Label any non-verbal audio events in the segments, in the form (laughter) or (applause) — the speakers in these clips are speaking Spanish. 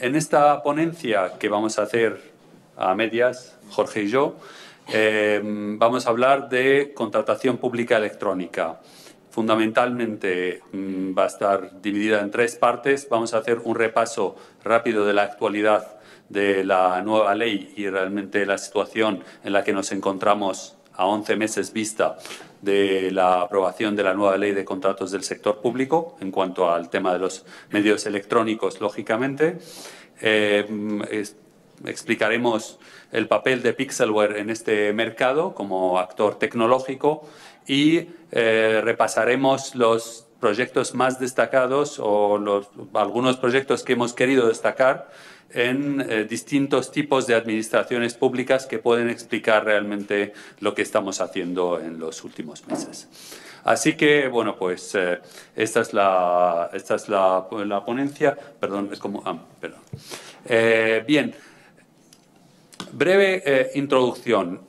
En esta ponencia que vamos a hacer a medias, Jorge y yo, eh, vamos a hablar de contratación pública electrónica. Fundamentalmente mm, va a estar dividida en tres partes. Vamos a hacer un repaso rápido de la actualidad de la nueva ley y realmente la situación en la que nos encontramos a 11 meses vista de la aprobación de la nueva ley de contratos del sector público en cuanto al tema de los medios electrónicos, lógicamente. Eh, explicaremos el papel de Pixelware en este mercado como actor tecnológico y eh, repasaremos los proyectos más destacados o los, algunos proyectos que hemos querido destacar en eh, distintos tipos de administraciones públicas que pueden explicar realmente lo que estamos haciendo en los últimos meses. Así que, bueno, pues eh, esta es, la, esta es la, ponencia. Perdón, es como... Ah, perdón. Eh, bien, breve introducción.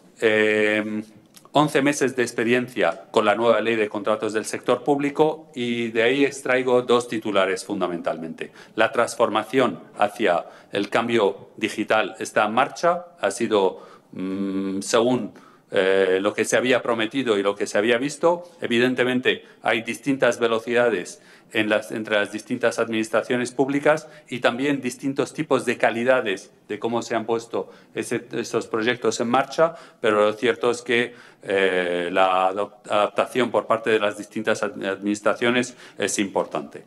Once meses de experiencia con la nueva ley de contratos del sector público y de ahí extraigo dos titulares fundamentalmente. La transformación hacia el cambio digital está en marcha, ha sido mm, según eh, lo que se había prometido y lo que se había visto. Evidentemente hay distintas velocidades entre las distintas administraciones públicas y también distintos tipos de calidades de cómo se han puesto esos proyectos en marcha, pero lo cierto es que eh, la adaptación por parte de las distintas administraciones es importante.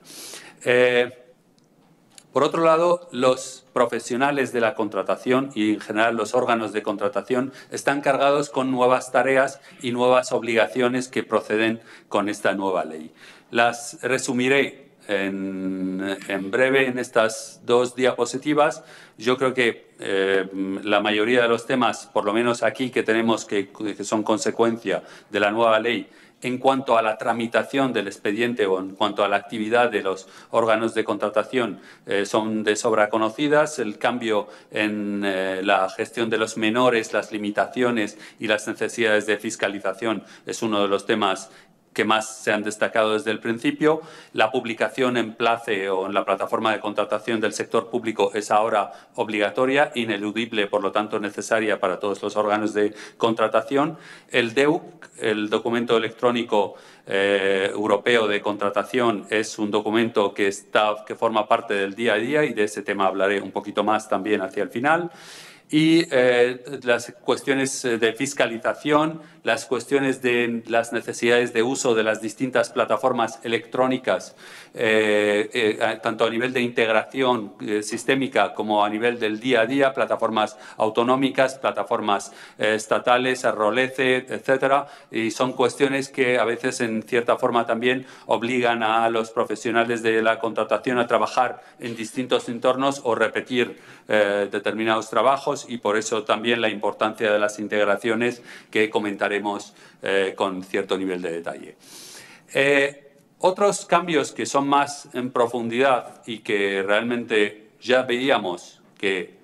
Eh, por otro lado, los profesionales de la contratación y en general los órganos de contratación están cargados con nuevas tareas y nuevas obligaciones que proceden con esta nueva ley. Las resumiré en, breve en estas dos diapositivas. Yo creo que eh, la mayoría de los temas, por lo menos aquí que tenemos que son consecuencia de la nueva ley, en cuanto a la tramitación del expediente o en cuanto a la actividad de los órganos de contratación eh, son de sobra conocidas. El cambio en eh, la gestión de los menores, las limitaciones y las necesidades de fiscalización es uno de los temas que más se han destacado desde el principio. La publicación en Place o en la plataforma de contratación del sector público es ahora obligatoria, ineludible, por lo tanto necesaria para todos los órganos de contratación. El DEUC, el documento electrónico eh, europeo de contratación, es un documento que, está, que forma parte del día a día y de ese tema hablaré un poquito más también hacia el final y eh, las cuestiones eh, de fiscalización, las cuestiones de las necesidades de uso de las distintas plataformas electrónicas, eh, tanto a nivel de integración sistémica como a nivel del día a día, plataformas autonómicas, plataformas estatales, Arrolece, etcétera, y son cuestiones que a veces en cierta forma también obligan a los profesionales de la contratación a trabajar en distintos entornos o repetir determinados trabajos y por eso también la importancia de las integraciones que comentaremos eh, con cierto nivel de detalle. Eh, otros cambios que son más en profundidad y que realmente ya veíamos que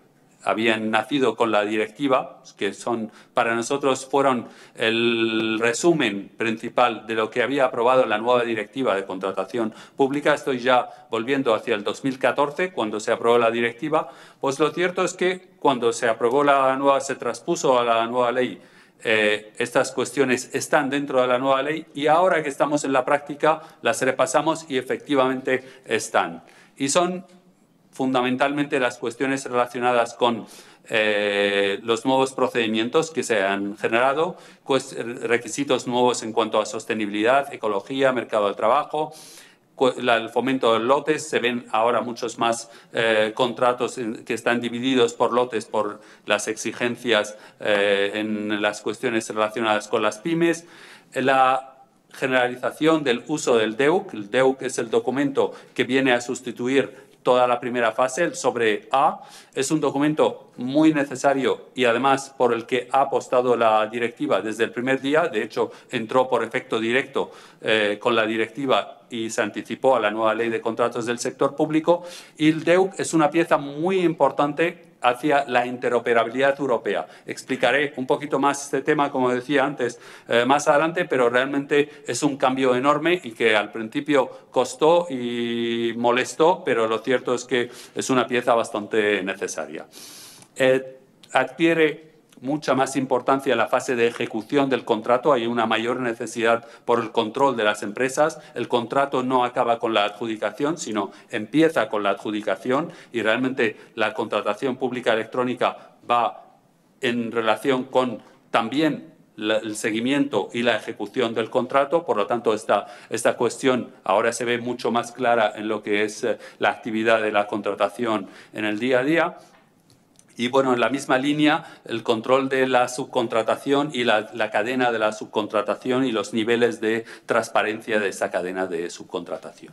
habían nacido con la directiva, que son, para nosotros fueron el resumen principal de lo que había aprobado la nueva directiva de contratación pública. Estoy ya volviendo hacia el 2014, cuando se aprobó la directiva. Pues lo cierto es que cuando se aprobó la nueva, se transpuso a la nueva ley eh, estas cuestiones están dentro de la nueva ley y ahora que estamos en la práctica las repasamos y efectivamente están. Y son fundamentalmente las cuestiones relacionadas con eh, los nuevos procedimientos que se han generado, requisitos nuevos en cuanto a sostenibilidad, ecología, mercado de trabajo, el fomento de lotes, se ven ahora muchos más eh, contratos que están divididos por lotes por las exigencias eh, en las cuestiones relacionadas con las pymes, la generalización del uso del DEUC, el DEUC es el documento que viene a sustituir toda la primera fase sobre A. Es un documento muy necesario y además por el que ha apostado la directiva desde el primer día. De hecho, entró por efecto directo eh, con la directiva y se anticipó a la nueva ley de contratos del sector público. Y el DEUC es una pieza muy importante hacia la interoperabilidad europea. Explicaré un poquito más este tema, como decía antes, eh, más adelante, pero realmente es un cambio enorme y que al principio costó y molestó, pero lo cierto es que es una pieza bastante necesaria. Eh, adquiere mucha más importancia en la fase de ejecución del contrato, hay una mayor necesidad por el control de las empresas. El contrato no acaba con la adjudicación, sino empieza con la adjudicación y realmente la contratación pública electrónica va en relación con también el seguimiento y la ejecución del contrato. Por lo tanto, esta, esta cuestión ahora se ve mucho más clara en lo que es eh, la actividad de la contratación en el día a día. Y bueno, en la misma línea, el control de la subcontratación y la, cadena de la subcontratación y los niveles de transparencia de esa cadena de subcontratación.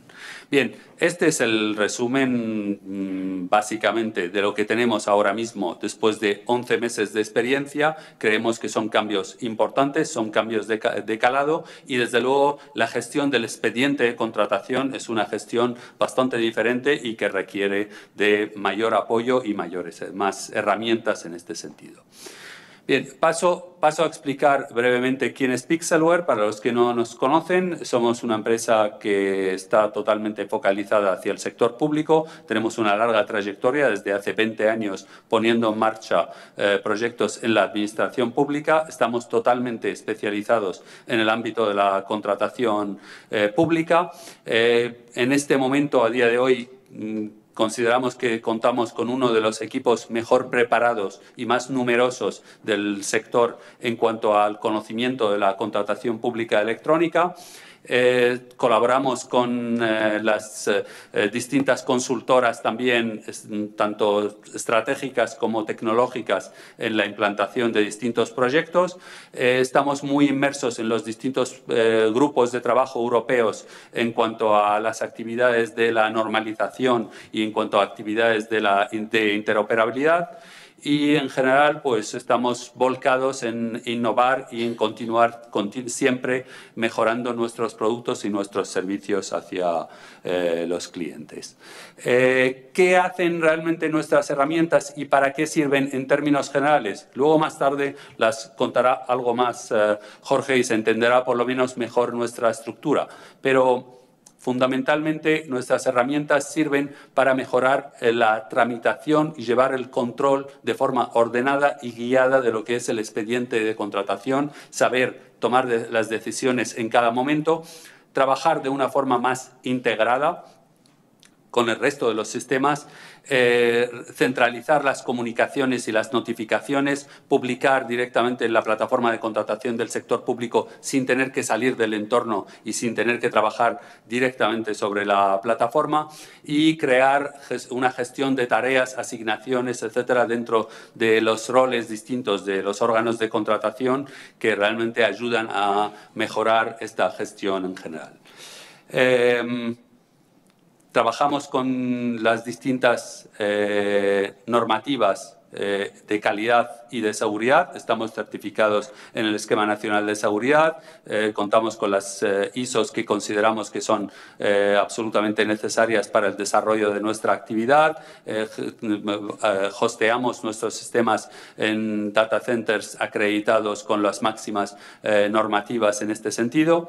Bien, este es el resumen mm, básicamente de lo que tenemos ahora mismo después de 11 meses de experiencia. Creemos que son cambios importantes, son cambios de, de calado y desde luego la gestión del expediente de contratación es una gestión bastante diferente y que requiere de mayor apoyo y mayores, más herramientas en este sentido. Bien, paso, a explicar brevemente quién es Pixelware. Para los que no nos conocen, somos una empresa que está totalmente focalizada hacia el sector público. Tenemos una larga trayectoria desde hace 20 años poniendo en marcha eh, proyectos en la administración pública. Estamos totalmente especializados en el ámbito de la contratación eh, pública. Eh, en este momento, a día de hoy, mm, Consideramos que contamos con uno de los equipos mejor preparados y más numerosos del sector en cuanto al conocimiento de la contratación pública electrónica. Eh, colaboramos con eh, las eh, distintas consultoras también, mm, tanto estratégicas como tecnológicas, en la implantación de distintos proyectos. estamos muy inmersos en los distintos grupos de trabajo europeos en cuanto a las actividades de la normalización y en cuanto a actividades de, la, de interoperabilidad y en general pues estamos volcados en innovar y en continuar siempre mejorando nuestros productos y nuestros servicios hacia eh, los clientes. Eh, ¿Qué hacen realmente nuestras herramientas y para qué sirven en términos generales? Luego más tarde las contará algo más eh, Jorge y se entenderá por lo menos mejor nuestra estructura, pero Fundamentalmente, nuestras herramientas sirven para mejorar eh, la tramitación y llevar el control de forma ordenada y guiada de lo que es el expediente de contratación, saber tomar las decisiones en cada momento, trabajar de una forma más integrada con el resto de los sistemas eh, centralizar las comunicaciones y las notificaciones, publicar directamente en la plataforma de contratación del sector público sin tener que salir del entorno y sin tener que trabajar directamente sobre la plataforma y crear una gestión de tareas, asignaciones, etcétera, dentro de los roles distintos de los órganos de contratación que realmente ayudan a mejorar esta gestión en general. Em, Trabajamos con las distintas eh, normativas eh, de calidad y de seguridad. Estamos certificados en el Esquema Nacional de Seguridad. Eh, contamos con las ISOs que consideramos que son absolutamente necesarias para el desarrollo de nuestra actividad. hosteamos nuestros sistemas en data centers acreditados con las máximas normativas en este sentido.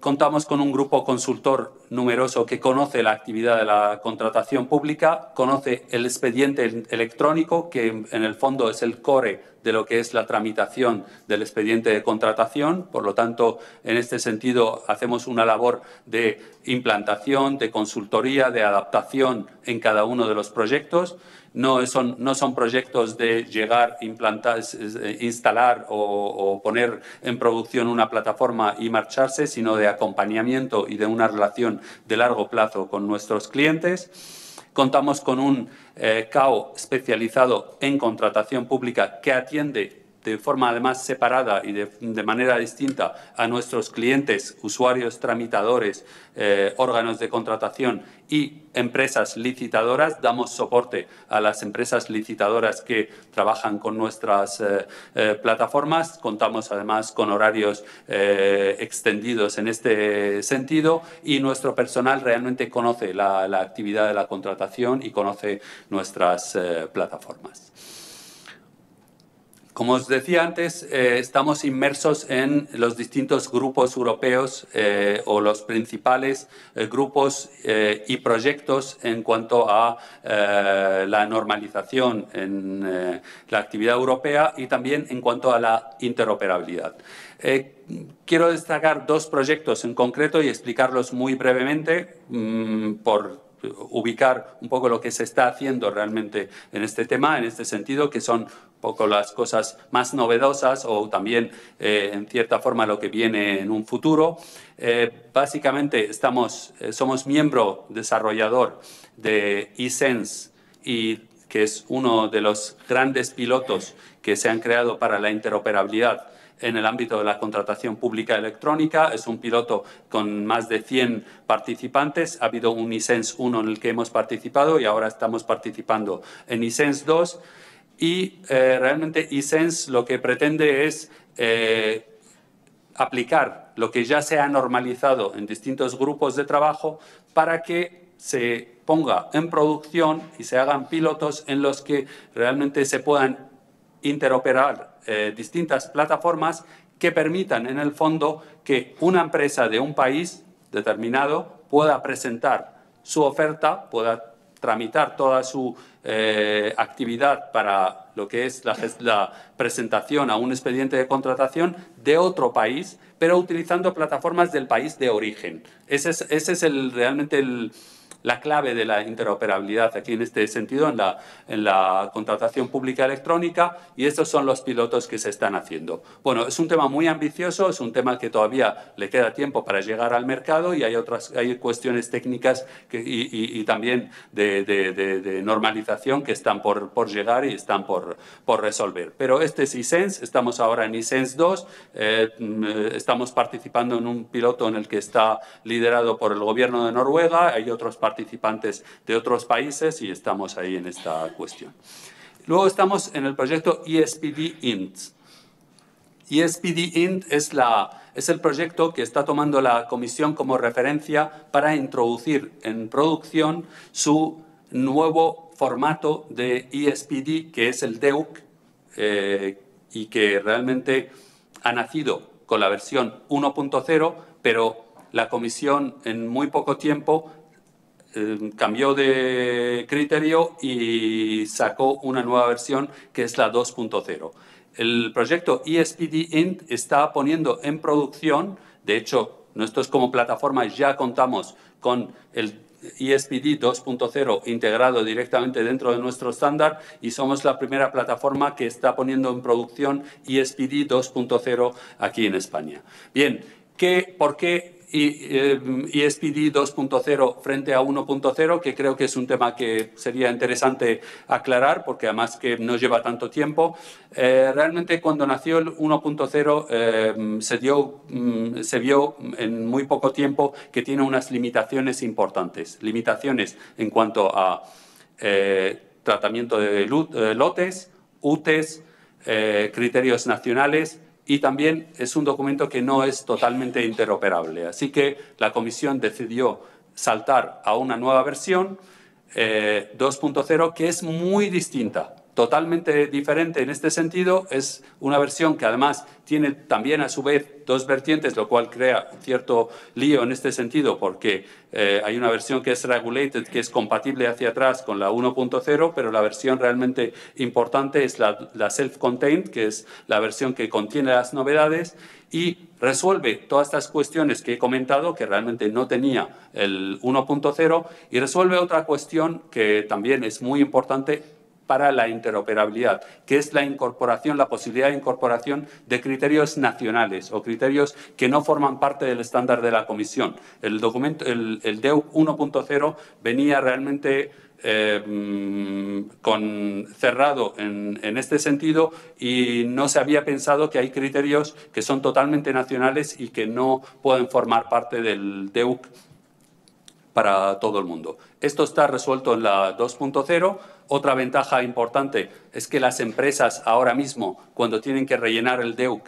contamos con un grupo consultor numeroso que conoce la actividad de la contratación pública, conoce el expediente electrónico, que en el fondo es el core de lo que es la tramitación del expediente de contratación. Por lo tanto, en este sentido, hacemos una labor de implantación, de consultoría, de adaptación en cada uno de los proyectos. No son, no son proyectos de llegar, implantar, eh, instalar o, o poner en producción una plataforma y marcharse, sino de acompañamiento y de una relación de largo plazo con nuestros clientes. Contamos con un CAO eh, especializado en contratación pública que atiende de forma además separada y de, manera distinta a nuestros clientes, usuarios, tramitadores, eh, órganos de contratación y empresas licitadoras. Damos soporte a las empresas licitadoras que trabajan con nuestras eh, eh, plataformas. Contamos además con horarios extendidos en este sentido y nuestro personal realmente conoce la actividad de la contratación y conoce nuestras plataformas. Como os decía antes, eh, estamos inmersos en los distintos grupos europeos eh, o los principales eh, grupos y proyectos en cuanto a la normalización en la actividad europea y también en cuanto a la interoperabilidad. quiero destacar dos proyectos en concreto y explicarlos muy brevemente mm, por ubicar un poco lo que se está haciendo realmente en este tema, en este sentido, que son un poco las cosas más novedosas o también, eh, en cierta forma, lo que viene en un futuro. Eh, básicamente, estamos, eh, somos miembro desarrollador de eSense, y, que es uno de los grandes pilotos que se han creado para la interoperabilidad en el ámbito de la contratación pública electrónica. Es un piloto con más de 100 participantes. Ha habido un ISENS 1 e en el que hemos participado y ahora estamos participando en ISENS 2. E y eh, realmente ISENS e lo que pretende es eh, aplicar lo que ya se ha normalizado en distintos grupos de trabajo para que se ponga en producción y se hagan pilotos en los que realmente se puedan interoperar eh, distintas plataformas que permitan en el fondo que una empresa de un país determinado pueda presentar su oferta, pueda tramitar toda su eh, actividad para lo que es la, la, presentación a un expediente de contratación de otro país, pero utilizando plataformas del país de origen. Ese es, ese es el, realmente el, la clave de la interoperabilidad aquí en este sentido, en la, en la contratación pública electrónica, y estos son los pilotos que se están haciendo. Bueno, es un tema muy ambicioso, es un tema que todavía le queda tiempo para llegar al mercado y hay otras hay cuestiones técnicas y, también de, normalización que están por, por llegar y están por, por resolver. Pero este es ISENS, estamos ahora en ISENS 2, eh, estamos participando en un piloto en el que está liderado por el gobierno de Noruega, hay otros países participantes de otros países y estamos ahí en esta cuestión. Luego estamos en el proyecto ESPD-INT. E ESPD-INT es, el proyecto que está tomando la Comisión como referencia para introducir en producción su nuevo formato de ESPD, que es el DEUC, eh, y que realmente ha nacido con la versión 1.0, pero la Comisión en muy poco tiempo eh, cambió de criterio y sacó una nueva versión que es la 2.0. El proyecto ESPD Int está poniendo en producción, de hecho, nosotros como plataforma ya contamos con el ESPD 2.0 integrado directamente dentro de nuestro estándar y somos la primera plataforma que está poniendo en producción ESPD 2.0 aquí en España. Bien, ¿qué, ¿por qué y ESPD eh, 2.0 frente a 1.0, que creo que es un tema que sería interesante aclarar, porque además que no lleva tanto tiempo. Eh, realmente cuando nació el 1.0 eh, se, mm, se vio en muy poco tiempo que tiene unas limitaciones importantes, limitaciones en cuanto a tratamiento de lotes, UTES, criterios nacionales, y también es un documento que no es totalmente interoperable. Así que la Comisión decidió saltar a una nueva versión 2.0 eh, que es muy distinta totalmente diferente en este sentido. Es una versión que además tiene también a su vez dos vertientes, lo cual crea cierto lío en este sentido, porque eh, hay una versión que es regulated, que es compatible hacia atrás con la 1.0, pero la versión realmente importante es la, la self-contained, que es la versión que contiene las novedades y resuelve todas estas cuestiones que he comentado, que realmente no tenía el 1.0, y resuelve otra cuestión que también es muy importante para la interoperabilidad, que es la incorporación, la posibilidad de incorporación de criterios nacionales o criterios que no forman parte del estándar de la Comisión. El documento, el, DEU 1.0 venía realmente eh, con, cerrado en, en, este sentido y no se había pensado que hay criterios que son totalmente nacionales y que no pueden formar parte del DEUC para todo el mundo. Esto está resuelto en la 2.0. Otra ventaja importante es que las empresas ahora mismo, cuando tienen que rellenar el DEUC,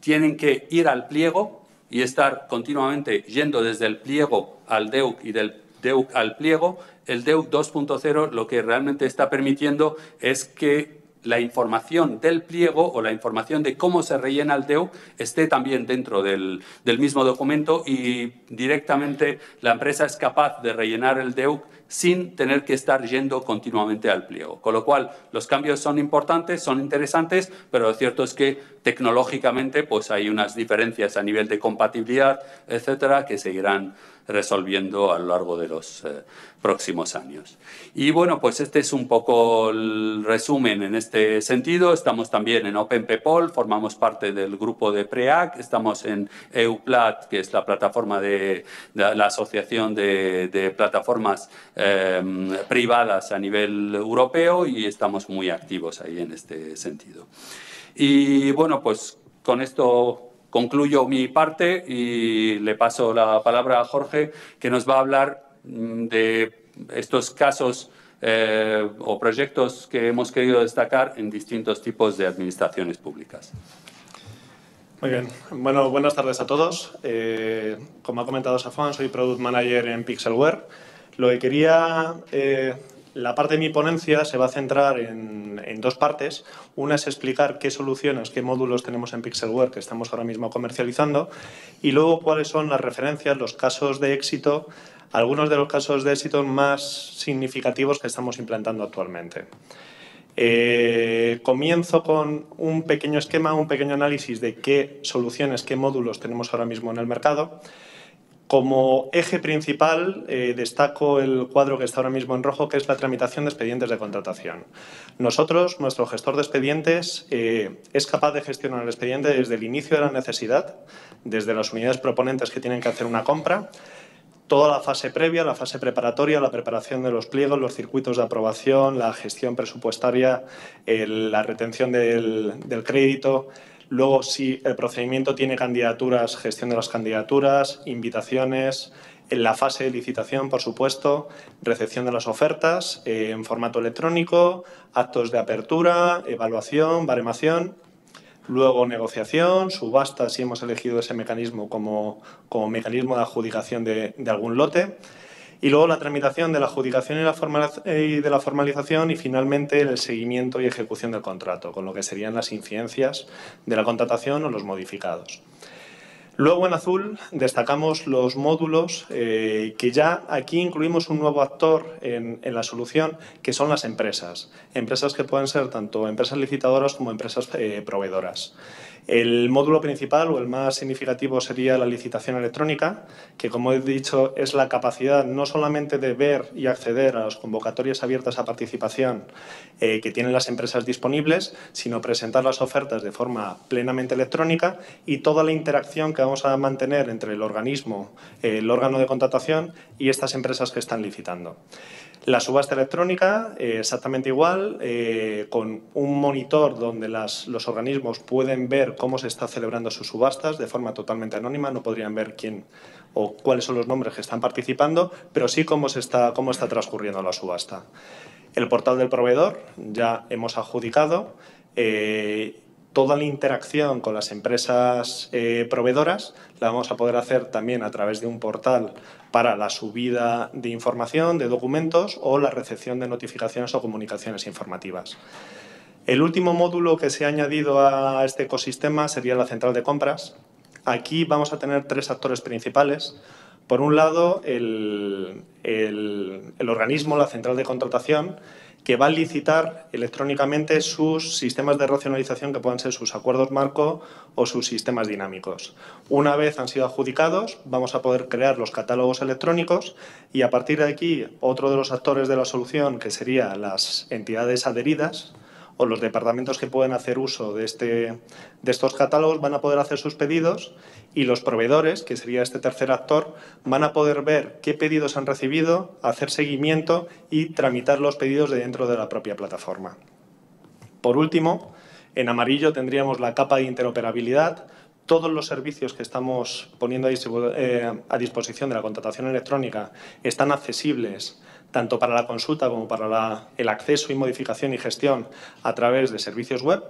tienen que ir al pliego y estar continuamente yendo desde el pliego al DEUC y del DEUC al pliego. El DEUC 2.0 lo que realmente está permitiendo es que la información del pliego o la información de cómo se rellena el DEU esté también dentro del, mismo documento y directamente la empresa es capaz de rellenar el DEU sin tener que estar yendo continuamente al pliego. Con lo cual, los cambios son importantes, son interesantes, pero lo cierto es que tecnológicamente pues, hay unas diferencias a nivel de compatibilidad, etcétera, que seguirán resolviendo a lo largo de los eh, próximos años. Y bueno, pues este es un poco el resumen en este sentido. Estamos también en OpenPEPOL, formamos parte del grupo de PREAC, estamos en EUPLAT, que es la plataforma de, la Asociación de, Plataformas em, Privadas a nivel europeo y estamos muy activos ahí en este sentido. Y bueno, pues con esto concluyo mi parte y le paso la palabra a Jorge, que nos va a hablar mm, de estos casos eh, o proyectos que hemos querido destacar en distintos tipos de administraciones públicas. Muy bien. Bueno, buenas tardes a todos. Eh, como ha comentado Safán, soy Product Manager en Pixelware. Lo que quería eh, la parte de mi ponencia se va a centrar en, dos partes. Una es explicar qué soluciones, qué módulos tenemos en Pixelware que estamos ahora mismo comercializando y luego cuáles son las referencias, los casos de éxito, algunos de los casos de éxito más significativos que estamos implantando actualmente. Eh, comienzo con un pequeño esquema, un pequeño análisis de qué soluciones, qué módulos tenemos ahora mismo en el mercado. Como eje principal, eh, destaco el cuadro que está ahora mismo en rojo, que es la tramitación de expedientes de contratación. Nosotros, nuestro gestor de expedientes, eh, es capaz de gestionar el expediente desde el inicio de la necesidad, desde las unidades proponentes que tienen que hacer una compra, toda la fase previa, la fase preparatoria, la preparación de los pliegos, los circuitos de aprobación, la gestión presupuestaria, la retención del crédito, Luego, si el procedimiento tiene candidaturas, gestión de las candidaturas, invitaciones, en la fase de licitación, por supuesto, recepción de las ofertas eh, en formato electrónico, actos de apertura, evaluación, baremación, luego negociación, subasta, si hemos elegido ese mecanismo como, mecanismo de adjudicación de algún lote, y luego la tramitación de la adjudicación y, la eh, de la formalización y finalmente el seguimiento y ejecución del contrato, con lo que serían las incidencias de la contratación o los modificados. Luego en azul destacamos los módulos eh, que ya aquí incluimos un nuevo actor en, la solución, que son las empresas. Empresas que pueden ser tanto empresas licitadoras como empresas eh, proveedoras. El módulo principal o el más significativo sería la licitación electrónica, que como he dicho es la capacidad no solamente de ver y acceder a las convocatorias abiertas a participación eh, que tienen las empresas disponibles, sino presentar las ofertas de forma plenamente electrónica y toda la interacción que vamos a mantener entre el organismo, eh, el órgano de contratación y estas empresas que están licitando. La subasta electrónica, eh, exactamente igual, eh, con un monitor donde los organismos pueden ver cómo se está celebrando sus subastas de forma totalmente anónima, no podrían ver quién o cuáles son los nombres que están participando, pero sí cómo, se está, cómo está transcurriendo la subasta. El portal del proveedor ya hemos adjudicado. Eh, toda la interacción con las empresas eh, proveedoras la vamos a poder hacer también a través de un portal para la subida de información, de documentos o la recepción de notificaciones o comunicaciones informativas. El último módulo que se ha añadido a este ecosistema sería la central de compras. Aquí vamos a tener tres actores principales. Por un lado, el, organismo, la central de contratación, que va a licitar electrónicamente sus sistemas de racionalización que puedan ser sus acuerdos marco o sus sistemas dinámicos. Una vez han sido adjudicados, vamos a poder crear los catálogos electrónicos y a partir de aquí otro de los actores de la solución, que serían las entidades adheridas, o los departamentos que pueden hacer uso de, este, de estos catálogos van a poder hacer sus pedidos y los proveedores, que sería este tercer actor, van a poder ver qué pedidos han recibido, hacer seguimiento y tramitar los pedidos de dentro de la propia plataforma. Por último, en amarillo tendríamos la capa de interoperabilidad, todos los servicios que estamos poniendo a eh, disposición de la contratación electrónica están accesibles tanto para la consulta como para el acceso y modificación y gestión a través de servicios web,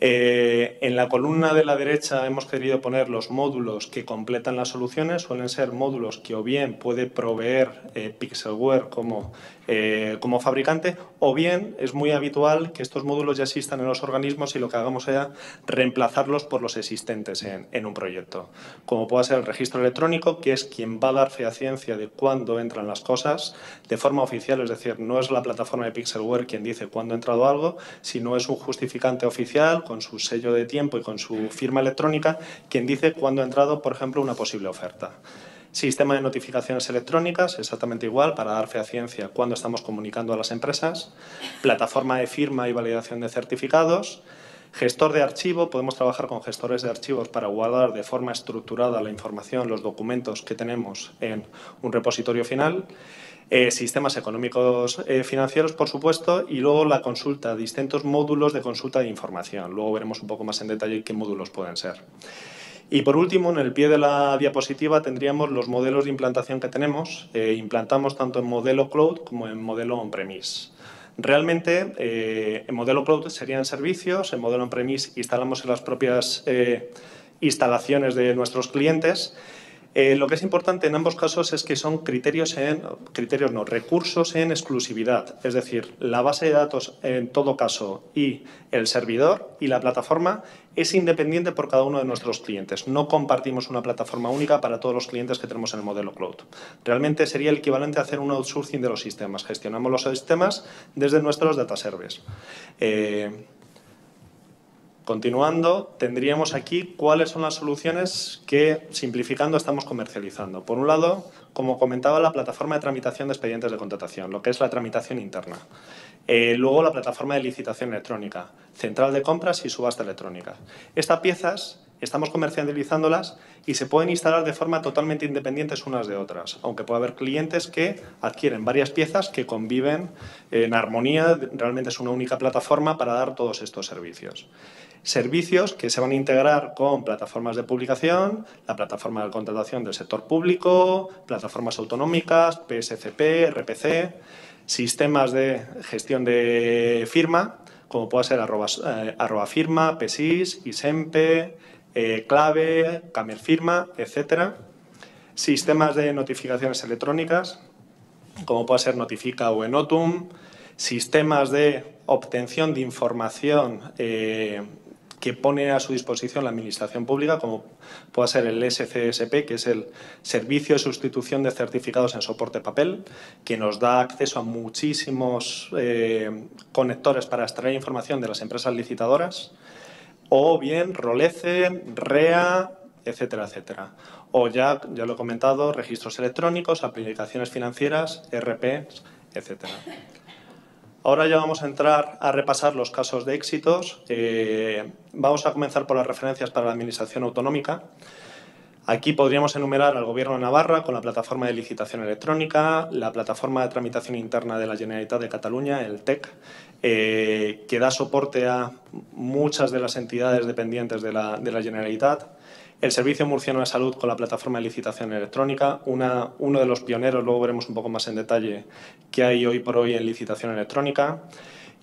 eh, en la columna de la derecha hemos querido poner los módulos que completan las soluciones. Suelen ser módulos que o bien puede proveer eh, Pixelware como, eh, como fabricante o bien es muy habitual que estos módulos ya existan en los organismos y lo que hagamos sea reemplazarlos por los existentes en, un proyecto. Como pueda ser el registro electrónico, que es quien va a dar fe a ciencia de cuándo entran las cosas de forma oficial, es decir, no es la plataforma de Pixelware quien dice cuándo ha entrado algo, sino es un justificante oficial con su sello de tiempo y con su firma electrónica, quien dice cuándo ha entrado, por ejemplo, una posible oferta. Sistema de notificaciones electrónicas, exactamente igual, para dar fe a ciencia cuando estamos comunicando a las empresas. Plataforma de firma y validación de certificados. Gestor de archivo, podemos trabajar con gestores de archivos para guardar de forma estructurada la información, los documentos que tenemos en un repositorio final. Eh, sistemas económicos eh, financieros, por supuesto, y luego la consulta, distintos módulos de consulta de información. Luego veremos un poco más en detalle qué módulos pueden ser. Y por último, en el pie de la diapositiva tendríamos los modelos de implantación que tenemos. Eh, implantamos tanto en modelo cloud como en modelo on-premise. Realmente, eh, en modelo cloud serían servicios, en modelo on-premise instalamos en las propias eh, instalaciones de nuestros clientes eh, lo que es importante en ambos casos es que son criterios en, criterios no, recursos en exclusividad, es decir, la base de datos en todo caso y el servidor y la plataforma es independiente por cada uno de nuestros clientes. No compartimos una plataforma única para todos los clientes que tenemos en el modelo cloud. Realmente sería el equivalente a hacer un outsourcing de los sistemas. Gestionamos los sistemas desde nuestros data service. Eh, Continuando, tendríamos aquí cuáles son las soluciones que, simplificando, estamos comercializando. Por un lado, como comentaba, la plataforma de tramitación de expedientes de contratación, lo que es la tramitación interna. Eh, luego, la plataforma de licitación electrónica, central de compras y subasta electrónica. Estas piezas estamos comercializándolas y se pueden instalar de forma totalmente independientes unas de otras, aunque puede haber clientes que adquieren varias piezas que conviven en armonía, realmente es una única plataforma para dar todos estos servicios servicios que se van a integrar con plataformas de publicación, la plataforma de contratación del sector público, plataformas autonómicas, PSCP, RPC, sistemas de gestión de firma, como pueda ser arroba, eh, firma, PSIS, ISEMPE, eh, clave, Camer firma, etc. Sistemas de notificaciones electrónicas, como pueda ser Notifica o Enotum, sistemas de obtención de información eh, que pone a su disposición la Administración Pública, como pueda ser el SCSP, que es el Servicio de Sustitución de Certificados en Soporte Papel, que nos da acceso a muchísimos eh, conectores para extraer información de las empresas licitadoras, o bien Rolece, REA, etcétera, etcétera. O ya, ya lo he comentado, registros electrónicos, aplicaciones financieras, RP, etcétera. Ahora ya vamos a entrar a repasar los casos de éxitos. Eh, vamos a comenzar por las referencias para la Administración Autonómica. Aquí podríamos enumerar al Gobierno de Navarra con la plataforma de licitación electrónica, la plataforma de tramitación interna de la Generalitat de Cataluña, el TEC, eh, que da soporte a muchas de las entidades dependientes de la Generalitat, el Servicio Murciano de Salud con la plataforma de licitación electrónica, uno de los pioneros, luego veremos un poco más en detalle, que hay hoy por hoy en licitación electrónica.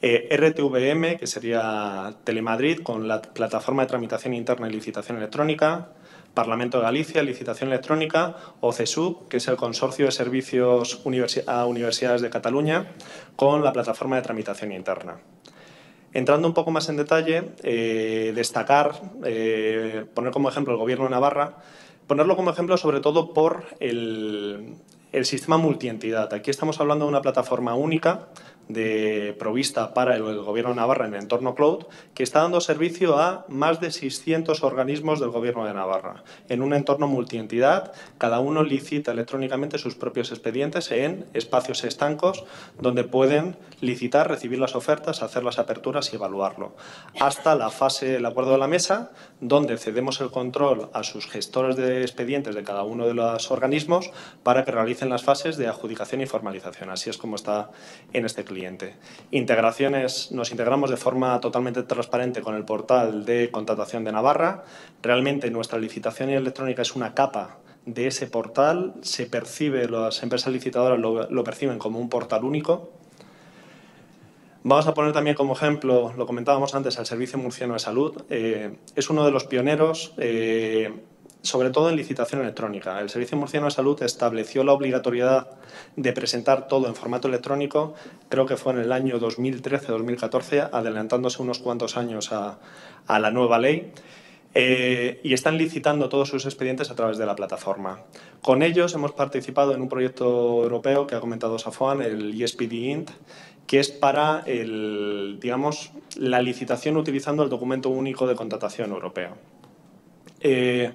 Eh, RTVM, que sería Telemadrid, con la plataforma de tramitación interna y licitación electrónica. Parlamento de Galicia, licitación electrónica, o CESUB, que es el Consorcio de Servicios a Universidades de Cataluña, con la plataforma de tramitación interna. Entrando un poco más en detalle, eh, destacar, eh, poner como ejemplo el Gobierno de Navarra, ponerlo como ejemplo sobre todo por el, el sistema multientidad. Aquí estamos hablando de una plataforma única de, provista para el, Gobierno de Navarra en el entorno cloud, que está dando servicio a más de 600 organismos del Gobierno de Navarra, en un entorno multientidad, cada uno licita electrónicamente sus propios expedientes en espacios estancos donde pueden licitar, recibir las ofertas, hacer las aperturas y evaluarlo, hasta la fase del acuerdo de la mesa, donde cedemos el control a sus gestores de expedientes de cada uno de los organismos para que realicen las fases de adjudicación y formalización. Así es como está en este cliente cliente. Integraciones, nos integramos de forma totalmente transparente con el portal de contratación de Navarra. Realmente nuestra licitación electrónica es una capa de ese portal, se percibe, las empresas licitadoras lo, perciben como un portal único, Vamos a poner también como ejemplo, lo comentábamos antes, al Servicio Murciano de Salud. Eh, es uno de los pioneros eh, sobre todo en licitación electrónica. El Servicio Murciano de Salud estableció la obligatoriedad de presentar todo en formato electrónico, creo que fue en el año 2013-2014, adelantándose unos cuantos años a, la nueva ley. Eh, y están licitando todos sus expedientes a través de la plataforma. Con ellos hemos participado en un proyecto europeo que ha comentado Safoan, el ESPD INT, que es para el, digamos, la licitación utilizando el documento único de contratación europeo. Eh,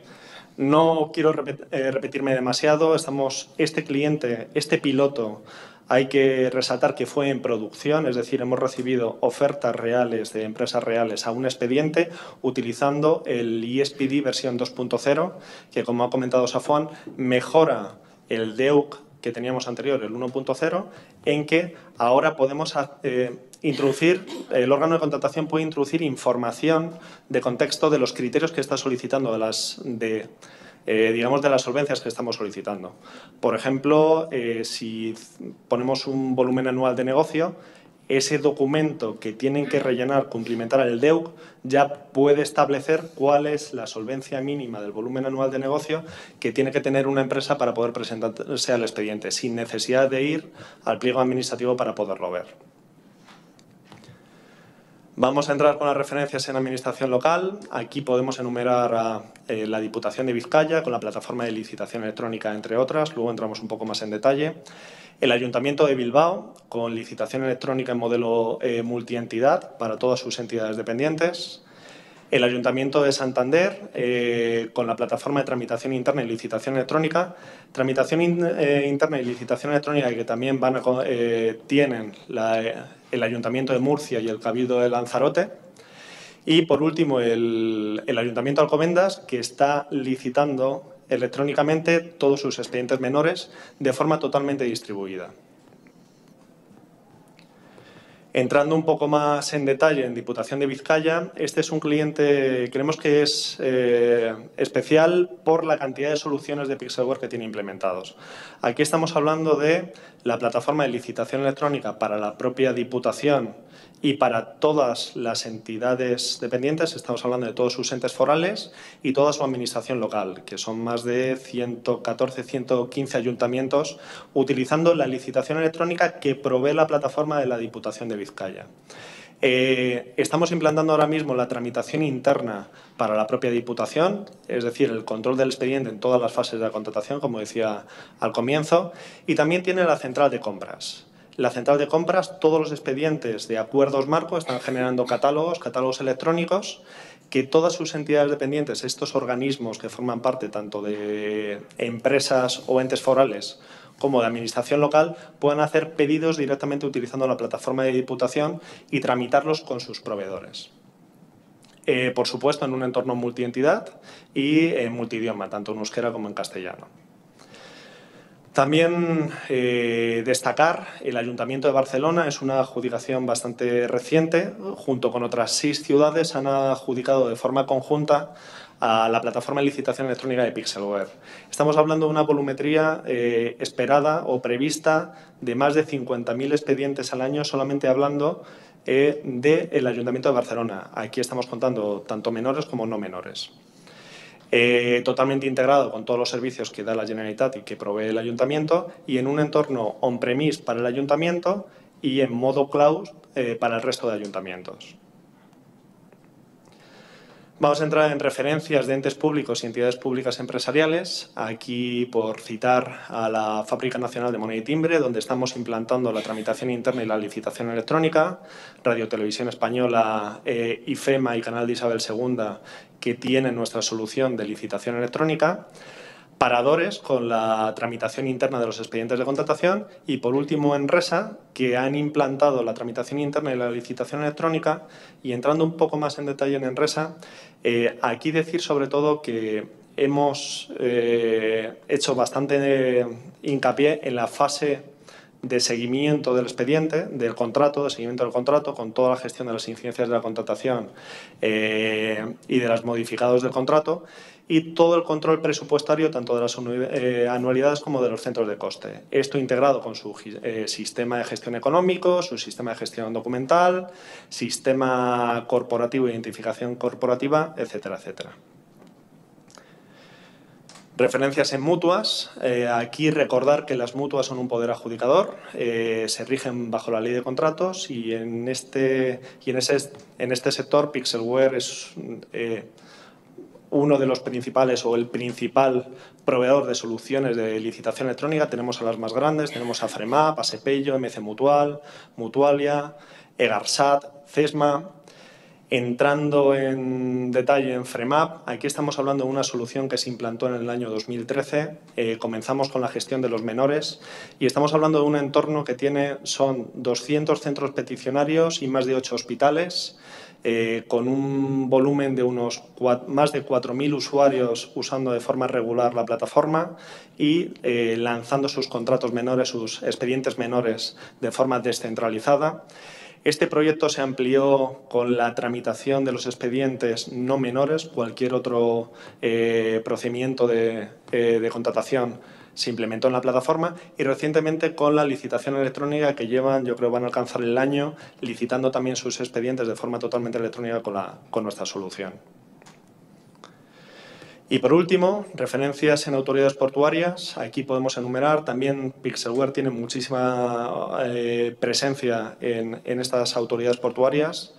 no quiero eh, repetirme demasiado. Estamos, este cliente, este piloto, hay que resaltar que fue en producción, es decir, hemos recibido ofertas reales de empresas reales a un expediente utilizando el ESPD versión 2.0, que como ha comentado Safón, mejora el DEUC que teníamos anterior, el 1.0, en que ahora podemos eh, introducir, el órgano de contratación puede introducir información de contexto de los criterios que está solicitando, de las, eh, las solvencias que estamos solicitando. Por ejemplo, eh, si ponemos un volumen anual de negocio, ese documento que tienen que rellenar, cumplimentar el DEUC, ya puede establecer cuál es la solvencia mínima del volumen anual de negocio que tiene que tener una empresa para poder presentarse al expediente, sin necesidad de ir al pliego administrativo para poderlo ver. Vamos a entrar con las referencias en administración local. Aquí podemos enumerar a eh, la Diputación de Vizcaya con la plataforma de licitación electrónica, entre otras. Luego entramos un poco más en detalle. El Ayuntamiento de Bilbao con licitación electrónica en modelo eh, multientidad para todas sus entidades dependientes. El Ayuntamiento de Santander, eh, con la plataforma de tramitación interna y licitación electrónica, tramitación interna y licitación electrónica que también van tienen la el Ayuntamiento de Murcia y el Cabildo de Lanzarote. Y, por último, el, Ayuntamiento de Alcomendas que está licitando electrónicamente todos sus expedientes menores de forma totalmente distribuida. Entrando un poco más en detalle en Diputación de Vizcaya, este es un cliente creemos que es eh, especial por la cantidad de soluciones de Pixelware que tiene implementados. Aquí estamos hablando de la plataforma de licitación electrónica para la propia Diputación y para todas las entidades dependientes, estamos hablando de todos sus entes forales y toda su administración local, que son más de 114, 115 ayuntamientos, utilizando la licitación electrónica que provee la plataforma de la Diputación de Vizcaya. Eh, estamos implantando ahora mismo la tramitación interna para la propia Diputación, es decir, el control del expediente en todas las fases de la contratación, como decía al comienzo, y también tiene la central de compras la central de compras, todos los expedientes de acuerdos marco están generando catálogos, catálogos electrónicos, que todas sus entidades dependientes, estos organismos que forman parte tanto de empresas o entes forales como de administración local, puedan hacer pedidos directamente utilizando la plataforma de diputación y tramitarlos con sus proveedores. Eh, por supuesto, en un entorno multientidad y en multidioma, tanto en euskera como en castellano. También eh, destacar, el Ayuntamiento de Barcelona es una adjudicación bastante reciente, junto con otras seis ciudades han adjudicado de forma conjunta a la plataforma de licitación electrónica de Pixelware. Estamos hablando de una volumetría eh, esperada o prevista de más de 50.000 expedientes al año, solamente hablando eh, del Ayuntamiento de Barcelona. Aquí estamos contando tanto menores como no menores. Eh, totalmente integrado con todos los servicios que da la Generalitat y que provee el ayuntamiento, y en un entorno on-premise para el ayuntamiento y en modo cloud eh, para el resto de ayuntamientos. Vamos a entrar en referencias de entes públicos y entidades públicas empresariales. Aquí por citar a la Fábrica Nacional de Moneda y Timbre, donde estamos implantando la tramitación interna y la licitación electrónica, Radio Televisión Española, IFEMA eh, y Canal de Isabel II que tiene nuestra solución de licitación electrónica, paradores con la tramitación interna de los expedientes de contratación y, por último, Enresa, que han implantado la tramitación interna y la licitación electrónica. Y entrando un poco más en detalle en Enresa, eh, aquí decir sobre todo que hemos eh, hecho bastante hincapié en la fase de seguimiento del expediente, del contrato, de seguimiento del contrato, con toda la gestión de las incidencias de la contratación eh, y de las modificados del contrato, y todo el control presupuestario tanto de las eh, anualidades como de los centros de coste. Esto integrado con su eh, sistema de gestión económico, su sistema de gestión documental, sistema corporativo, identificación corporativa, etcétera, etcétera. Referencias en mutuas. Eh, aquí recordar que las mutuas son un poder adjudicador, eh, se rigen bajo la ley de contratos y en este, y en en este sector Pixelware es eh, uno de los principales o el principal proveedor de soluciones de licitación electrónica. Tenemos a las más grandes, tenemos a Fremap, a Sepello, MC Mutual, Mutualia, Egarsat, CESMA, Entrando en detalle en FREMAP, aquí estamos hablando de una solución que se implantó en el año 2013. Eh, comenzamos con la gestión de los menores y estamos hablando de un entorno que tiene, son 200 centros peticionarios y más de 8 hospitales, eh, con un volumen de unos más de 4.000 usuarios usando de forma regular la plataforma y eh, lanzando sus contratos menores, sus expedientes menores de forma descentralizada. Este proyecto se amplió con la tramitación de los expedientes no menores, cualquier otro eh, procedimiento eh, de, contratación se implementó en la plataforma y recientemente con la licitación electrónica que llevan, yo creo van a alcanzar el año, licitando también sus expedientes de forma totalmente electrónica con, la, con nuestra solución. Y por último, referencias en autoridades portuarias. Aquí podemos enumerar, también Pixelware tiene muchísima eh, presencia en, estas autoridades portuarias.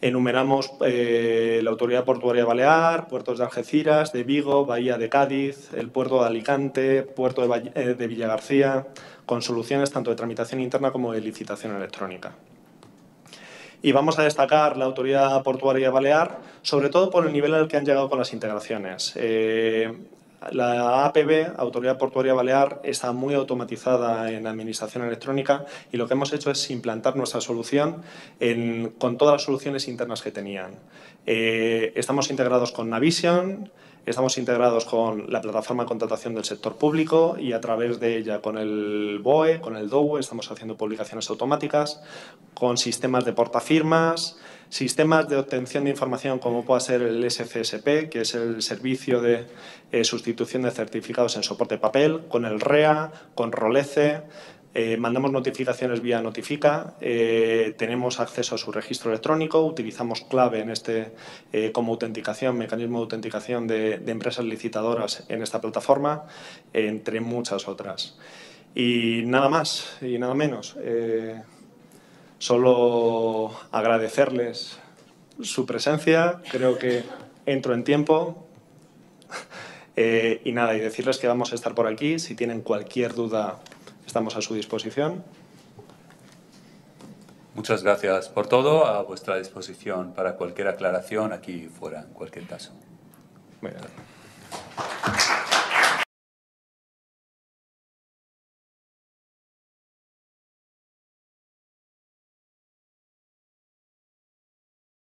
Enumeramos eh, la Autoridad Portuaria Balear, puertos de Algeciras, de Vigo, Bahía de Cádiz, el puerto de Alicante, puerto de, Villa eh, de Villagarcía, con soluciones tanto de tramitación interna como de licitación electrónica y vamos a destacar la Autoridad Portuaria Balear, sobre todo por el nivel al que han llegado con las integraciones. Eh, la APB, Autoridad Portuaria Balear, está muy automatizada en administración electrónica y lo que hemos hecho es implantar nuestra solución con todas las soluciones internas que tenían. Eh, estamos integrados con Navision, Estamos integrados con la plataforma de contratación del sector público y a través de ella con el BOE, con el DOE, estamos haciendo publicaciones automáticas, con sistemas de portafirmas, sistemas de obtención de información como pueda ser el SCSP, que es el servicio de eh, sustitución de certificados en soporte papel, con el REA, con Rolece, eh, mandamos notificaciones vía Notifica, eh, tenemos acceso a su registro electrónico, utilizamos clave en este, como autenticación, mecanismo de autenticación de, empresas licitadoras en esta plataforma, entre muchas otras. Y nada más y nada menos. Solo agradecerles su presencia, creo que entro en tiempo. (laughs) Eh, y nada, y decirles que vamos a estar por aquí. Si tienen cualquier duda, estamos a su disposición. Muchas gracias por todo. A vuestra disposición para cualquier aclaración aquí fuera, en cualquier caso.